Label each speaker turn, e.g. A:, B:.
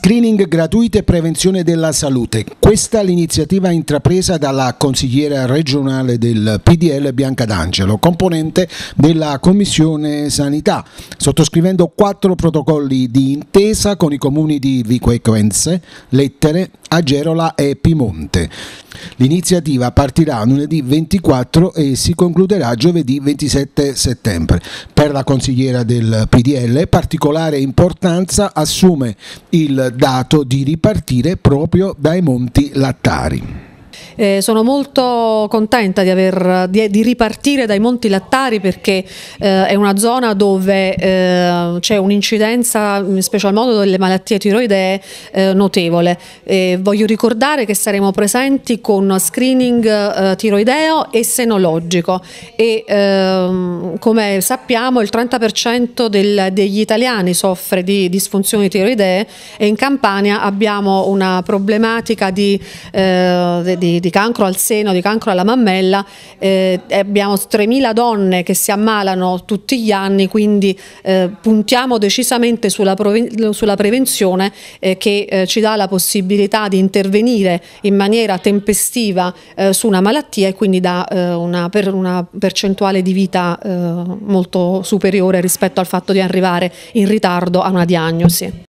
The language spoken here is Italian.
A: Screening gratuito e prevenzione della salute. Questa è l'iniziativa intrapresa dalla consigliera regionale del PDL Bianca D'Angelo, componente della Commissione Sanità, sottoscrivendo quattro protocolli di intesa con i comuni di Vico e Quenze, Lettere, a Gerola e Pimonte. L'iniziativa partirà lunedì 24 e si concluderà giovedì 27 settembre. Per la consigliera del PDL particolare importanza assume il dato di ripartire proprio dai monti lattari.
B: Eh, sono molto contenta di, aver, di, di, ripartire dai Monti Lattari perché eh, è una zona dove eh, c'è un'incidenza, in special modo delle malattie tiroidee, eh, notevole. voglio ricordare che saremo presenti con screening eh, tiroideo e senologico e ehm, come sappiamo il 30% del, degli italiani soffre di disfunzioni tiroidee e in Campania abbiamo una problematica di, eh, di di, di, cancro al seno, di cancro alla mammella, eh, abbiamo 3.000 donne che si ammalano tutti gli anni, quindi eh, puntiamo decisamente sulla, sulla prevenzione eh, che eh, ci dà la possibilità di intervenire in maniera tempestiva eh, su una malattia e quindi dà eh, una, per una, percentuale di vita molto superiore rispetto al fatto di arrivare in ritardo a una diagnosi.